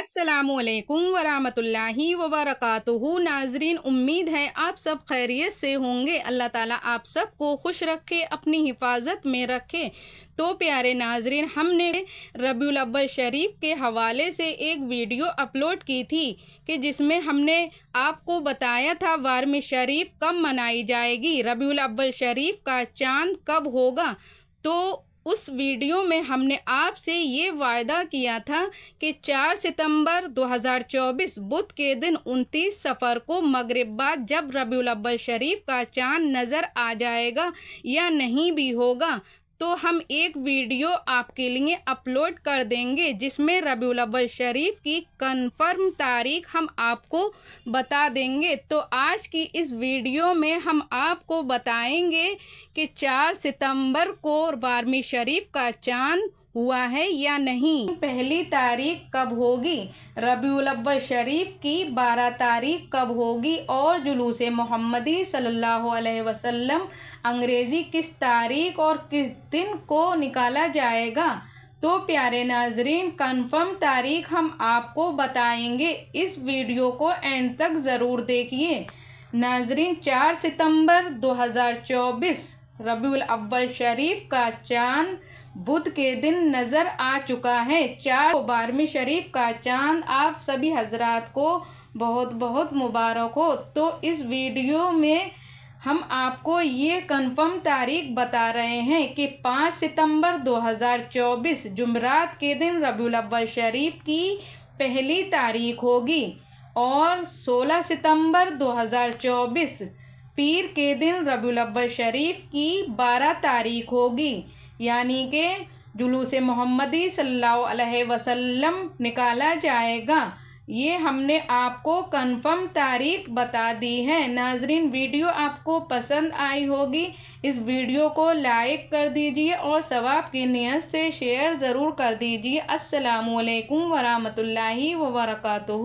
असलकम वरहमतुल्लाहि वबरकatuह नाजरीन उम्मीद है आप सब खैरियत से होंगे अल्लाह ताला आप सब को खुश रखे अपनी हिफाजत में रखे तो प्यारे नाजरीन हमने रबील अव्वल शरीफ के हवाले से एक वीडियो अपलोड की थी कि जिसमें हमने आपको बताया था वारम शरीफ कब मनाई जाएगी रबी अव्वल शरीफ का चांद कब होगा तो उस वीडियो में हमने आपसे ये वायदा किया था कि 4 सितंबर 2024 बुध के दिन 29 सफ़र को मगरब बाद जब रबी शरीफ का चांद नज़र आ जाएगा या नहीं भी होगा तो हम एक वीडियो आपके लिए अपलोड कर देंगे जिसमें रबीउल अव्वल शरीफ की कंफर्म तारीख हम आपको बता देंगे तो आज की इस वीडियो में हम आपको बताएंगे कि 4 सितंबर को बारहवीं शरीफ का चांद हुआ है या नहीं पहली तारीख कब होगी रबी शरीफ की बारह तारीख कब होगी और जुलूस मोहम्मदी सल्लल्लाहु अलैहि वसल्लम अंग्रेज़ी किस तारीख और किस दिन को निकाला जाएगा तो प्यारे नाजरीन कंफर्म तारीख हम आपको बताएंगे इस वीडियो को एंड तक ज़रूर देखिए नाजरीन चार सितंबर 2024 रबी अव्वल शरीफ का चांद बुध के दिन नज़र आ चुका है चार को बारहवीं शरीफ का चांद आप सभी हजरात को बहुत बहुत मुबारक हो तो इस वीडियो में हम आपको ये कंफर्म तारीख बता रहे हैं कि 5 सितंबर 2024 जुमरात के दिन रबी अव्वल शरीफ की पहली तारीख होगी और 16 सितंबर 2024 पीर के दिन रबी अव्वल शरीफ की 12 तारीख होगी यानी कि जुलूस मोहम्मदी सल्लल्लाहु अलैहि वसल्लम निकाला जाएगा ये हमने आपको कंफर्म तारीख बता दी है नाजरीन वीडियो आपको पसंद आई होगी इस वीडियो को लाइक कर दीजिए और सवाब की नीयत से शेयर ज़रूर कर दीजिए असलकम वरहमल वर्का